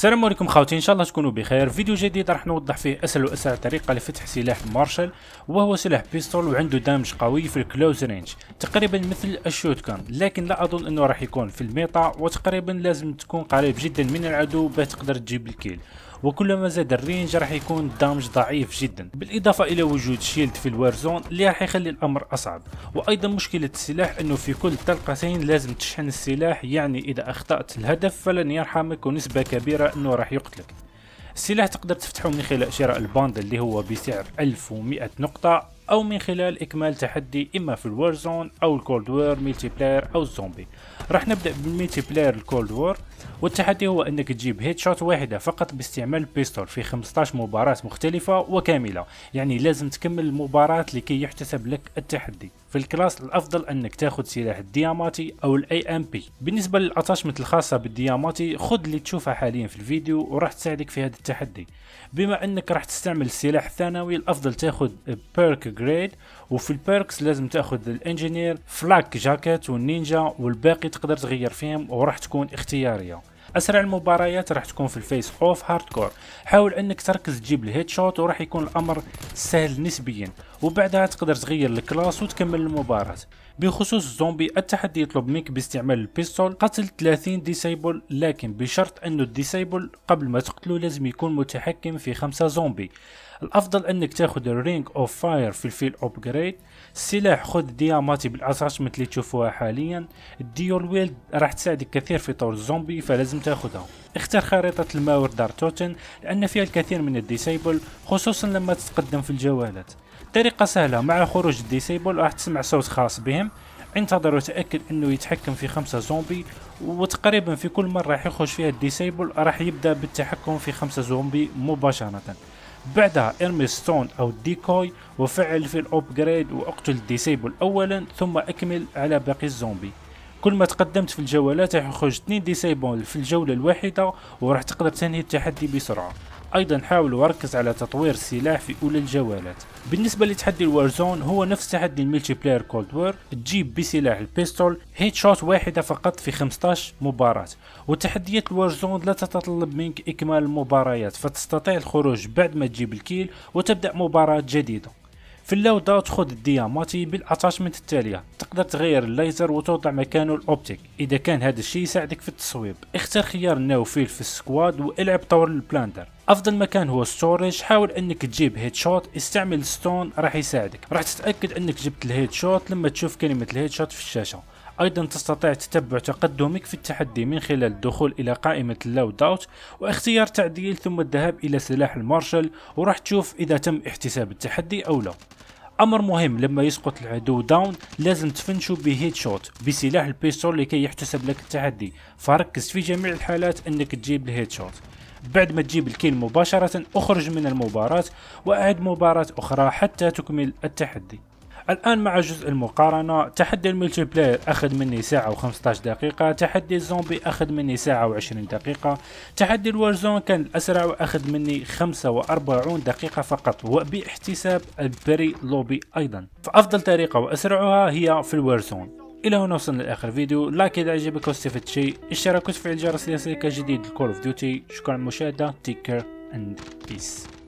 السلام عليكم خاوتي ان شاء الله تكونوا بخير فيديو جديد راح نوضح فيه اسهل واسرع طريقه لفتح سلاح مارشال وهو سلاح بيستول وعنده دامج قوي في الكلوز رينج تقريبا مثل الشوتكان لكن لا اظن انه راح يكون في الميتا وتقريبا لازم تكون قريب جدا من العدو باش تقدر تجيب الكيل وكلما زاد الرينج راح يكون الدامج ضعيف جدا بالاضافه الى وجود شيلد في الوارزون اللي راح يخلي الامر اصعب وايضا مشكله السلاح انه في كل طلقتين لازم تشحن السلاح يعني اذا اخطات الهدف فلن يرحمك ونسبه كبيره انه راح يقتلك السلاح تقدر تفتحه من خلال شراء الباند اللي هو بسعر 1100 نقطة أو من خلال إكمال تحدي إما في الورزون أو الكولد وور ميلتي بلاير أو الزومبي راح نبدأ بالميلتي بلاير الكولد وور والتحدي هو أنك تجيب هيد شوت واحدة فقط باستعمال البيستول في 15 مباراة مختلفة وكاملة يعني لازم تكمل المباراة لكي يحتسب لك التحدي في الكلاس الافضل انك تاخذ سلاح الدياماتي او الاي ام بي بالنسبه للاتاشمنت الخاصه بالدياماتي خذ اللي تشوفها حاليا في الفيديو وراح تساعدك في هذا التحدي بما انك راح تستعمل السلاح الثانوي الافضل تاخذ بيرك جريد وفي البيركس لازم تاخذ الانجينير فلاك جاكيت والنينجا والباقي تقدر تغير فيهم وراح تكون اختياريه اسرع المباريات راح تكون في الفيس اوف هاردكور حاول انك تركز تجيب الهيد شوت وراح يكون الامر سهل نسبيا وبعدها تقدر تغير الكلاس وتكمل المباراة بخصوص الزومبي التحدي يطلب منك باستعمال البيستول قتل 30 ديسيبل لكن بشرط انه الديسيبل قبل ما تقتله لازم يكون متحكم في خمسة زومبي الافضل انك تاخذ الرينج اوف فاير في الفيل اوبجريد السلاح خذ دياماتي بالاساس مثل اللي تشوفوها حاليا الديول ويلد راح تساعدك كثير في طور الزومبي فلازم تاخذها اختر خريطة الماور دار توتن لأن فيها الكثير من الديسيبل خصوصا لما تتقدم في الجوالات طريقة سهلة مع خروج الديسيبل راح تسمع صوت خاص بهم انتظر وتأكد انه يتحكم في خمسة زومبي وتقريبا في كل مرة راح يخرج فيها الديسيبل راح يبدأ بالتحكم في خمسة زومبي مباشرة بعدها ارمي ستون او ديكوي وفعل في الابجريد واقتل الديسيبل اولا ثم اكمل على باقي الزومبي كل ما تقدمت في الجولات راح يخرج 2 ديسيبل في الجوله الواحده وراح تقدر تنهي التحدي بسرعه ايضا حاول وركز على تطوير السلاح في اولى الجوالات بالنسبه لتحدي الوارزون هو نفس تحدي الملتي بلاير كولد وور تجيب بسلاح البيستول هيد شوت واحده فقط في 15 مباراه وتحديات الوارزون لا تتطلب منك اكمال المباريات فتستطيع الخروج بعد ما تجيب الكيل وتبدا مباراه جديده في اللوضة تخوض الدياماتي بالاتاشمنت التالية تقدر تغير الليزر وتوضع مكانه الاوبتيك اذا كان هذا الشيء يساعدك في التصويب اختر خيار النوفيل في السكواد والعب طور البلاندر افضل مكان هو ستوريج حاول انك تجيب هيد شوت استعمل ستون راح يساعدك راح تتاكد انك جبت الهيد شوت لما تشوف كلمة الهيد شوت في الشاشة ايضا تستطيع تتبع تقدمك في التحدي من خلال الدخول الى قائمة اللود اوت واختيار تعديل ثم الذهاب الى سلاح المارشال وراح تشوف اذا تم احتساب التحدي او لا امر مهم لما يسقط العدو داون لازم تفنشو بهيد شوت بسلاح البيستول لكي يحتسب لك التحدي فركز في جميع الحالات انك تجيب الهيد شوت بعد ما تجيب الكيل مباشرة اخرج من المباراة واعد مباراة اخرى حتى تكمل التحدي الان مع جزء المقارنه تحدي الملتي بلاير اخذ مني ساعه و15 دقيقه تحدي الزومبي اخذ مني ساعه و20 دقيقه تحدي الورزون كان الاسرع واخذ مني 45 دقيقه فقط وباحتساب البري لوبي ايضا فافضل طريقه واسرعها هي في الورزون الى هنا وصلنا لاخر الفيديو لايك اذا عجبك واستفدت شيء اشتراك وتفعيل الجرس ليصلك جديد الكول اوف ديوتي شكرا على المشاهده تيك كير اند بيس